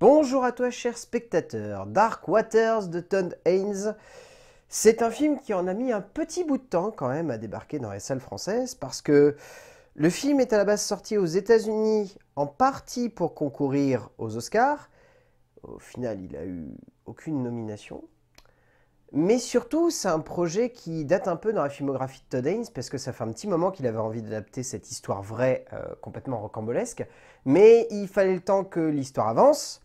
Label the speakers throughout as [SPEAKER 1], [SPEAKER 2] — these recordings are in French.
[SPEAKER 1] Bonjour à toi chers spectateurs, Dark Waters de Todd Haynes. C'est un film qui en a mis un petit bout de temps quand même à débarquer dans les salles françaises parce que le film est à la base sorti aux États-Unis en partie pour concourir aux Oscars. Au final, il a eu aucune nomination. Mais surtout, c'est un projet qui date un peu dans la filmographie de Todd Haynes, parce que ça fait un petit moment qu'il avait envie d'adapter cette histoire vraie, euh, complètement rocambolesque. Mais il fallait le temps que l'histoire avance,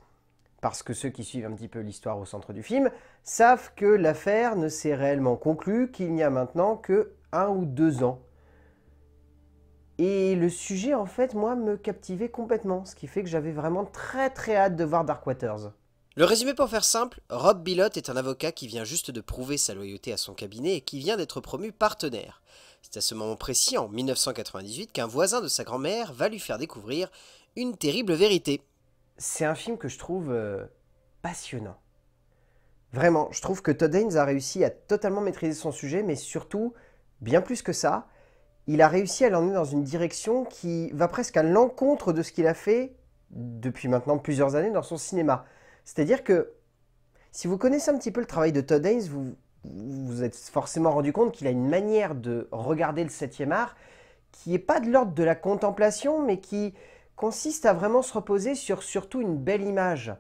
[SPEAKER 1] parce que ceux qui suivent un petit peu l'histoire au centre du film savent que l'affaire ne s'est réellement conclue qu'il n'y a maintenant que un ou deux ans. Et le sujet, en fait, moi, me captivait complètement, ce qui fait que j'avais vraiment très très hâte de voir Dark Waters. Le résumé pour faire simple, Rob Bilott est un avocat qui vient juste de prouver sa loyauté à son cabinet et qui vient d'être promu partenaire. C'est à ce moment précis, en 1998, qu'un voisin de sa grand-mère va lui faire découvrir une terrible vérité c'est un film que je trouve euh, passionnant. Vraiment, je trouve que Todd Haynes a réussi à totalement maîtriser son sujet, mais surtout, bien plus que ça, il a réussi à l'emmener dans une direction qui va presque à l'encontre de ce qu'il a fait depuis maintenant plusieurs années dans son cinéma. C'est-à-dire que si vous connaissez un petit peu le travail de Todd Haynes, vous vous êtes forcément rendu compte qu'il a une manière de regarder le septième art qui n'est pas de l'ordre de la contemplation, mais qui, consiste à vraiment se reposer sur surtout une belle image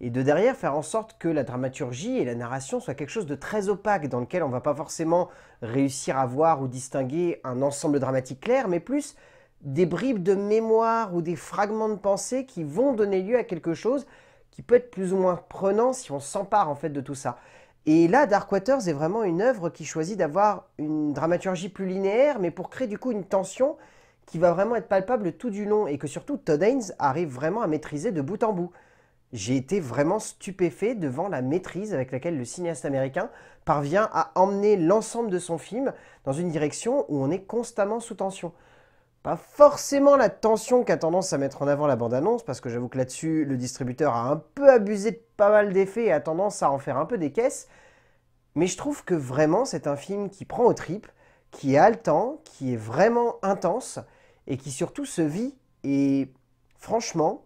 [SPEAKER 1] et de derrière faire en sorte que la dramaturgie et la narration soient quelque chose de très opaque dans lequel on va pas forcément réussir à voir ou distinguer un ensemble dramatique clair, mais plus des bribes de mémoire ou des fragments de pensée qui vont donner lieu à quelque chose qui peut être plus ou moins prenant si on s'empare en fait de tout ça. Et là, Dark Waters est vraiment une œuvre qui choisit d'avoir une dramaturgie plus linéaire, mais pour créer du coup une tension qui va vraiment être palpable tout du long et que surtout Todd Haynes arrive vraiment à maîtriser de bout en bout. J'ai été vraiment stupéfait devant la maîtrise avec laquelle le cinéaste américain parvient à emmener l'ensemble de son film dans une direction où on est constamment sous tension. Pas forcément la tension qu'a tendance à mettre en avant la bande-annonce, parce que j'avoue que là-dessus, le distributeur a un peu abusé de pas mal d'effets et a tendance à en faire un peu des caisses, mais je trouve que vraiment c'est un film qui prend aux tripes, qui est haletant, qui est vraiment intense, et qui surtout se vit. Et franchement,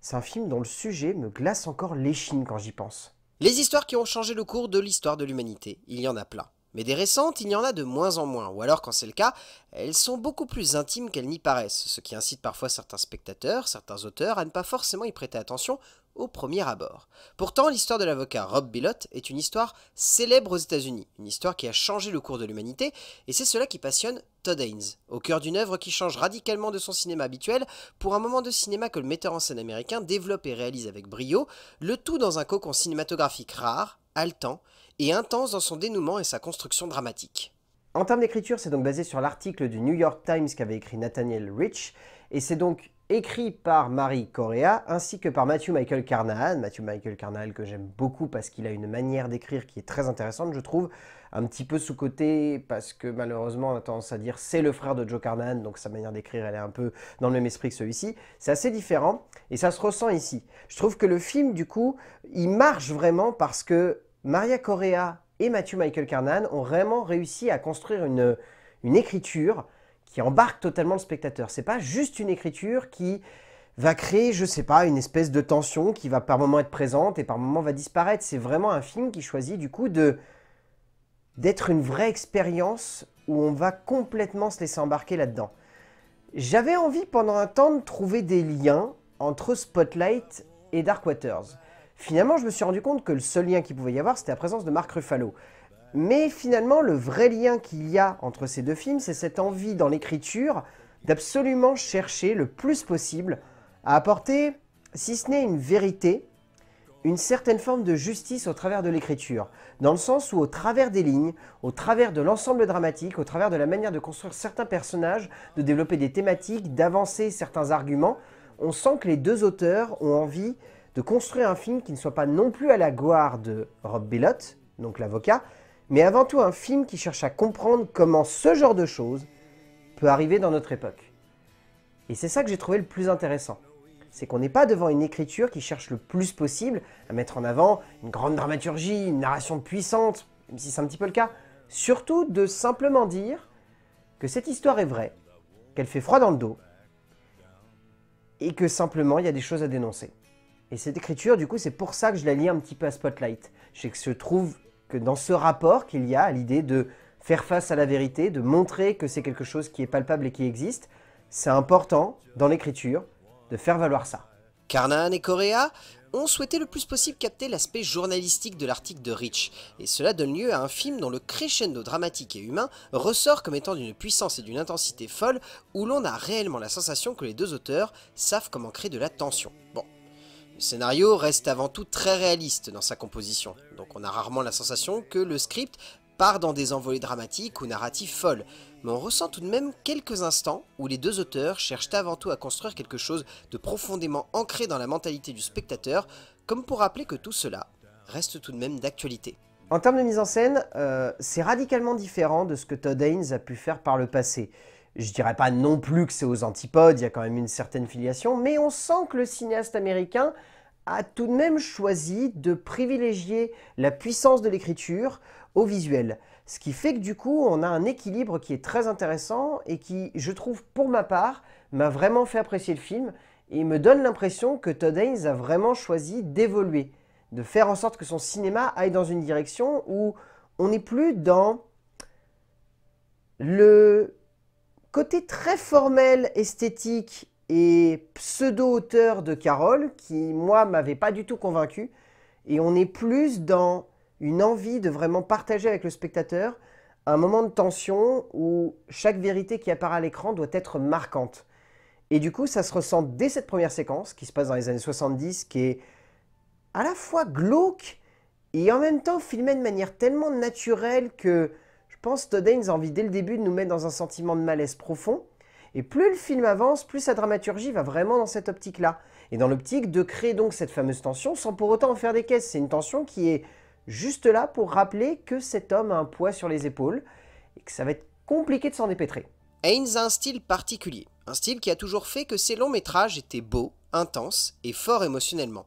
[SPEAKER 1] c'est un film dont le sujet me glace encore l'échine quand j'y pense. Les histoires qui ont changé le cours de l'histoire de l'humanité, il y en a plein. Mais des récentes, il y en a de moins en moins, ou alors quand c'est le cas, elles sont beaucoup plus intimes qu'elles n'y paraissent, ce qui incite parfois certains spectateurs, certains auteurs à ne pas forcément y prêter attention, au premier abord. Pourtant, l'histoire de l'avocat Rob Billott est une histoire célèbre aux États-Unis, une histoire qui a changé le cours de l'humanité, et c'est cela qui passionne Todd Haynes, au cœur d'une œuvre qui change radicalement de son cinéma habituel pour un moment de cinéma que le metteur en scène américain développe et réalise avec brio, le tout dans un cocon cinématographique rare, haletant et intense dans son dénouement et sa construction dramatique. En termes d'écriture, c'est donc basé sur l'article du New York Times qu'avait écrit Nathaniel Rich, et c'est donc écrit par Marie Correa ainsi que par Matthew Michael Carnahan. Matthew Michael Carnahan que j'aime beaucoup parce qu'il a une manière d'écrire qui est très intéressante, je trouve. Un petit peu sous-côté parce que malheureusement on a tendance à dire c'est le frère de Joe Carnahan, donc sa manière d'écrire elle est un peu dans le même esprit que celui-ci. C'est assez différent et ça se ressent ici. Je trouve que le film du coup il marche vraiment parce que Maria Correa et Matthew Michael Carnahan ont vraiment réussi à construire une, une écriture qui embarque totalement le spectateur. C'est pas juste une écriture qui va créer, je sais pas, une espèce de tension qui va par moment être présente et par moment va disparaître. C'est vraiment un film qui choisit du coup de d'être une vraie expérience où on va complètement se laisser embarquer là-dedans. J'avais envie pendant un temps de trouver des liens entre Spotlight et Dark Waters. Finalement, je me suis rendu compte que le seul lien qu'il pouvait y avoir, c'était la présence de Mark Ruffalo. Mais finalement, le vrai lien qu'il y a entre ces deux films, c'est cette envie dans l'écriture d'absolument chercher le plus possible à apporter, si ce n'est une vérité, une certaine forme de justice au travers de l'écriture, dans le sens où au travers des lignes, au travers de l'ensemble dramatique, au travers de la manière de construire certains personnages, de développer des thématiques, d'avancer certains arguments, on sent que les deux auteurs ont envie de construire un film qui ne soit pas non plus à la gloire de Rob Bellot, donc l'avocat, mais avant tout un film qui cherche à comprendre comment ce genre de choses peut arriver dans notre époque. Et c'est ça que j'ai trouvé le plus intéressant. C'est qu'on n'est pas devant une écriture qui cherche le plus possible à mettre en avant une grande dramaturgie, une narration puissante, même si c'est un petit peu le cas. Surtout de simplement dire que cette histoire est vraie, qu'elle fait froid dans le dos, et que simplement il y a des choses à dénoncer. Et cette écriture, du coup, c'est pour ça que je la lis un petit peu à Spotlight. C'est que se trouve dans ce rapport qu'il y a à l'idée de faire face à la vérité, de montrer que c'est quelque chose qui est palpable et qui existe, c'est important dans l'écriture de faire valoir ça. Carnan et Correa ont souhaité le plus possible capter l'aspect journalistique de l'article de Rich, et cela donne lieu à un film dont le crescendo dramatique et humain ressort comme étant d'une puissance et d'une intensité folle, où l'on a réellement la sensation que les deux auteurs savent comment créer de la tension. Bon, le scénario reste avant tout très réaliste dans sa composition, donc on a rarement la sensation que le script part dans des envolées dramatiques ou narratives folles, mais on ressent tout de même quelques instants où les deux auteurs cherchent avant tout à construire quelque chose de profondément ancré dans la mentalité du spectateur, comme pour rappeler que tout cela reste tout de même d'actualité. En termes de mise en scène, euh, c'est radicalement différent de ce que Todd Haynes a pu faire par le passé. Je dirais pas non plus que c'est aux antipodes, il y a quand même une certaine filiation, mais on sent que le cinéaste américain a tout de même choisi de privilégier la puissance de l'écriture au visuel. Ce qui fait que du coup, on a un équilibre qui est très intéressant et qui, je trouve, pour ma part, m'a vraiment fait apprécier le film et me donne l'impression que Todd Haynes a vraiment choisi d'évoluer, de faire en sorte que son cinéma aille dans une direction où on n'est plus dans le Côté très formel, esthétique et pseudo-auteur de Carole, qui, moi, m'avait pas du tout convaincu. Et on est plus dans une envie de vraiment partager avec le spectateur un moment de tension où chaque vérité qui apparaît à l'écran doit être marquante. Et du coup, ça se ressent dès cette première séquence, qui se passe dans les années 70, qui est à la fois glauque et en même temps filmée de manière tellement naturelle que pense Todd Haynes a envie dès le début de nous mettre dans un sentiment de malaise profond. Et plus le film avance, plus sa dramaturgie va vraiment dans cette optique-là. Et dans l'optique de créer donc cette fameuse tension sans pour autant en faire des caisses. C'est une tension qui est juste là pour rappeler que cet homme a un poids sur les épaules et que ça va être compliqué de s'en dépêtrer. Haynes a un style particulier, un style qui a toujours fait que ses longs métrages étaient beaux, intenses et forts émotionnellement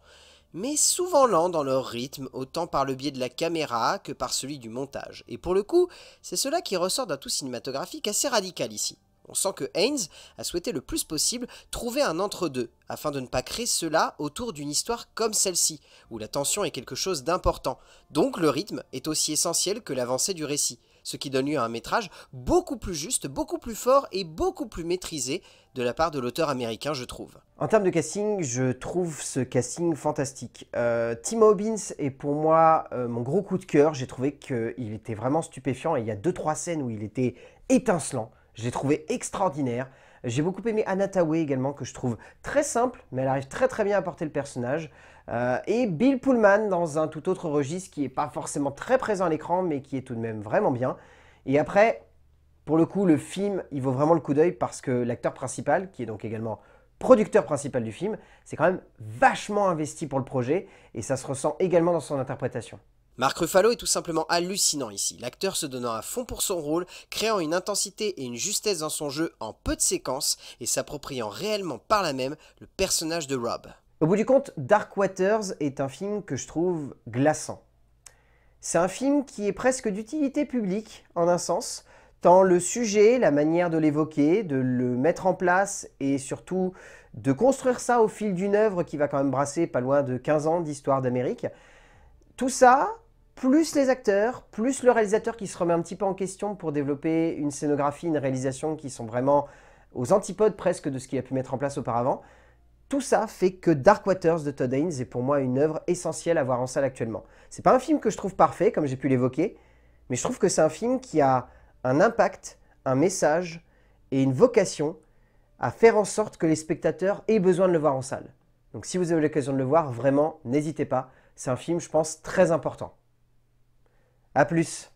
[SPEAKER 1] mais souvent lent dans leur rythme, autant par le biais de la caméra que par celui du montage. Et pour le coup, c'est cela qui ressort d'un tout cinématographique assez radical ici. On sent que Haynes a souhaité le plus possible trouver un entre-deux, afin de ne pas créer cela autour d'une histoire comme celle-ci, où la tension est quelque chose d'important, donc le rythme est aussi essentiel que l'avancée du récit ce qui donne lieu à un métrage beaucoup plus juste, beaucoup plus fort et beaucoup plus maîtrisé de la part de l'auteur américain, je trouve. En termes de casting, je trouve ce casting fantastique. Euh, Tim Hobbins est pour moi euh, mon gros coup de cœur. J'ai trouvé qu'il était vraiment stupéfiant et il y a deux, trois scènes où il était étincelant. Je l'ai trouvé extraordinaire. J'ai beaucoup aimé Anataway également, que je trouve très simple, mais elle arrive très très bien à porter le personnage. Euh, et Bill Pullman dans un tout autre registre qui n'est pas forcément très présent à l'écran, mais qui est tout de même vraiment bien. Et après, pour le coup, le film, il vaut vraiment le coup d'œil parce que l'acteur principal, qui est donc également producteur principal du film, c'est quand même vachement investi pour le projet et ça se ressent également dans son interprétation. Marc Ruffalo est tout simplement hallucinant ici, l'acteur se donnant à fond pour son rôle, créant une intensité et une justesse dans son jeu en peu de séquences et s'appropriant réellement par la même le personnage de Rob. Au bout du compte, Dark Waters est un film que je trouve glaçant. C'est un film qui est presque d'utilité publique, en un sens, tant le sujet, la manière de l'évoquer, de le mettre en place et surtout de construire ça au fil d'une œuvre qui va quand même brasser pas loin de 15 ans d'histoire d'Amérique, tout ça plus les acteurs, plus le réalisateur qui se remet un petit peu en question pour développer une scénographie, une réalisation qui sont vraiment aux antipodes presque de ce qu'il a pu mettre en place auparavant. Tout ça fait que Dark Waters de Todd Haynes est pour moi une œuvre essentielle à voir en salle actuellement. C'est pas un film que je trouve parfait, comme j'ai pu l'évoquer, mais je trouve que c'est un film qui a un impact, un message et une vocation à faire en sorte que les spectateurs aient besoin de le voir en salle. Donc si vous avez l'occasion de le voir, vraiment, n'hésitez pas. C'est un film, je pense, très important. A plus